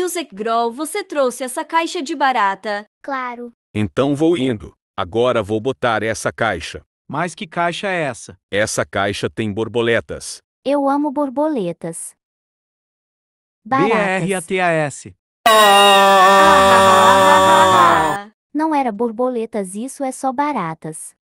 Music Grow, você trouxe essa caixa de barata? Claro. Então vou indo. Agora vou botar essa caixa. Mas que caixa é essa? Essa caixa tem borboletas. Eu amo borboletas. Baratas. B-R-A-T-A-S. Não era borboletas, isso é só baratas.